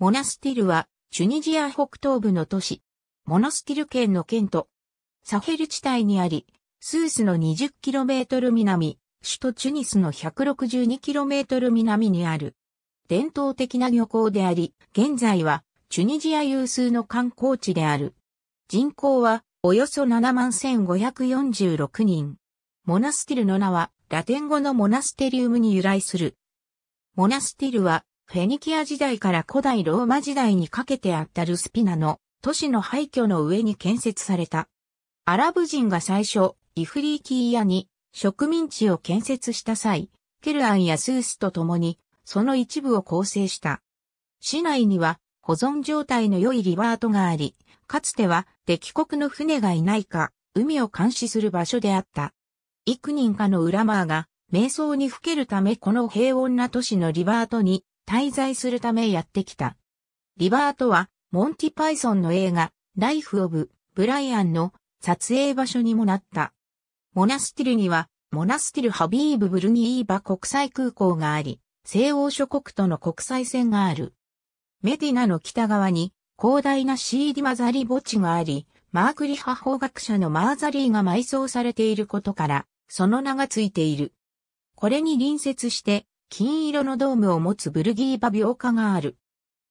モナスティルは、チュニジア北東部の都市、モナスティル県の県都、サヘル地帯にあり、スースの 20km 南、首都チュニスの 162km 南にある。伝統的な漁港であり、現在はチュニジア有数の観光地である。人口はおよそ7万1546人。モナスティルの名はラテン語のモナステリウムに由来する。モナスティルはフェニキア時代から古代ローマ時代にかけてあったルスピナの都市の廃墟の上に建設された。アラブ人が最初、イフリーキーヤに植民地を建設した際、ケルアンやスースと共に、その一部を構成した。市内には保存状態の良いリバートがあり、かつては敵国の船がいないか、海を監視する場所であった。幾人かのウラマーが、瞑想にふけるためこの平穏な都市のリバートに滞在するためやってきた。リバーとは、モンティパイソンの映画、ライフ・オブ・ブライアンの撮影場所にもなった。モナスティルには、モナスティル・ハビーブ・ブルニーバ国際空港があり、西欧諸国との国際線がある。メディナの北側に、広大なシーディマザリ墓地があり、マークリハ法学者のマーザリーが埋葬されていることから、その名がついている。これに隣接して、金色のドームを持つブルギーバ廟家がある。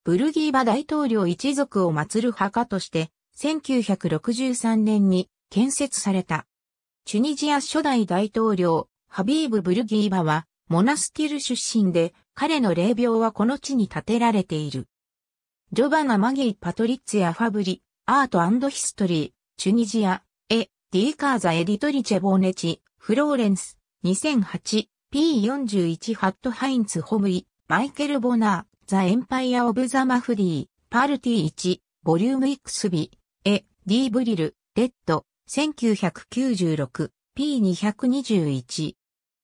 ブルギーバ大統領一族を祀る墓として、1963年に建設された。チュニジア初代大統領、ハビーブ・ブルギーバは、モナスティル出身で、彼の霊廟はこの地に建てられている。ジョバナ・マギー・パトリッツやファブリ、アートヒストリー、チュニジア、エ、ディーカーザ・エディトリチェ・ボーネチ、フローレンス、2008、P41 ハットハインツ・ホムイ、マイケル・ボナー、ザ・エンパイア・オブ・ザ・マフリー、パルティ1、ボリューム X ビ、エ、ディ・ブリル、レッド、1996、P221。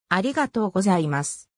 ありがとうございます。